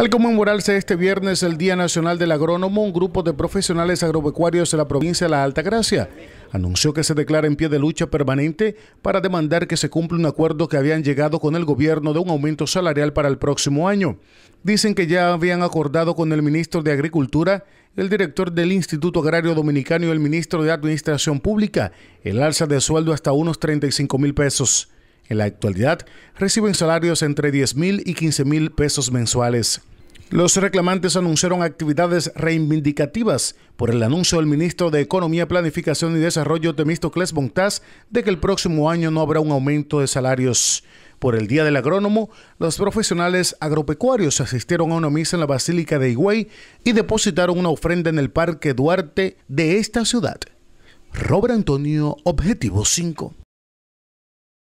Al conmemorarse este viernes el Día Nacional del Agrónomo, un grupo de profesionales agropecuarios de la provincia de La Alta Gracia anunció que se declara en pie de lucha permanente para demandar que se cumpla un acuerdo que habían llegado con el gobierno de un aumento salarial para el próximo año. Dicen que ya habían acordado con el ministro de Agricultura, el director del Instituto Agrario Dominicano y el ministro de Administración Pública el alza de sueldo hasta unos 35 mil pesos. En la actualidad reciben salarios entre 10 mil y 15 mil pesos mensuales. Los reclamantes anunciaron actividades reivindicativas por el anuncio del ministro de Economía, Planificación y Desarrollo, Temístocles Bontás, de que el próximo año no habrá un aumento de salarios. Por el Día del Agrónomo, los profesionales agropecuarios asistieron a una misa en la Basílica de Higüey y depositaron una ofrenda en el Parque Duarte de esta ciudad. Robert Antonio, Objetivo 5.